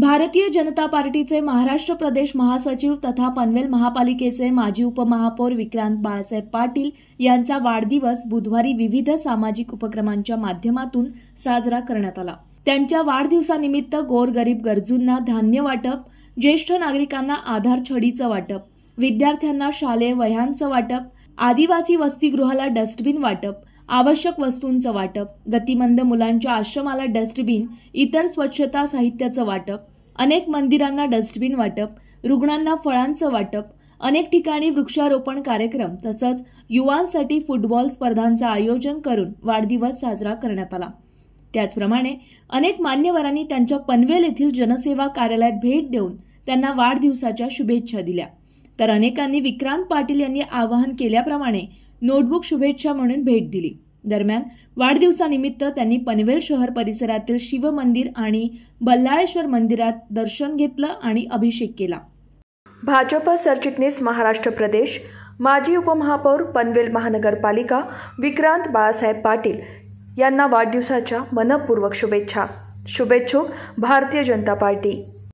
भारतीय जनता पार्टीचे महाराष्ट्र प्रदेश महासचिव तथा पनवेल महापालिकेचे माजी उपमहापौर विक्रांत बाळासाहेब पाटील यांचा वाढदिवस बुधवारी विविध सामाजिक उपक्रमांच्या माध्यमातून साजरा करण्यात आला त्यांच्या वाढदिवसानिमित्त गोरगरीब गरजूंना धान्य वाटप ज्येष्ठ नागरिकांना आधार छडीचं वाटप विद्यार्थ्यांना शालेय वह्यांचं वाटप आदिवासी वसतिगृहाला डस्टबिन वाटप आवश्यक वस्तूंचं वाटप गतिमंद मुलांच्या आश्रमाला डस्टबिन इतर स्वच्छता साहित्याचं वाटप अनेक मंदिरांना डस्टबिन वाटप रुग्णांना फळांचं वाटप अनेक ठिकाणी वृक्षारोपण कार्यक्रम तसंच युवांसाठी फुटबॉल स्पर्धांचं आयोजन करून वाढदिवस साजरा करण्यात आला त्याचप्रमाणे अनेक मान्यवरांनी त्यांच्या पनवेल येथील जनसेवा कार्यालयात भेट देऊन त्यांना वाढदिवसाच्या शुभेच्छा दिल्या तर अनेकांनी विक्रांत पाटील यांनी आवाहन केल्याप्रमाणे नोटबुक शुभेच्छा म्हणून भेट दिली दरम्यान वाढदिवसानिमित्त त्यांनी पनवेल शहर परिसरातील शिवमंदिर आणि बल्लाळेश्वर मंदिरात दर्शन घेतलं आणि अभिषेक केला भाजप सरचिटणीस महाराष्ट्र प्रदेश माजी उपमहापौर पनवेल महानगरपालिका विक्रांत बाळासाहेब पाटील यांना वाढदिवसाच्या मनपूर्वक शुभेच्छा शुभेच्छुक भारतीय जनता पार्टी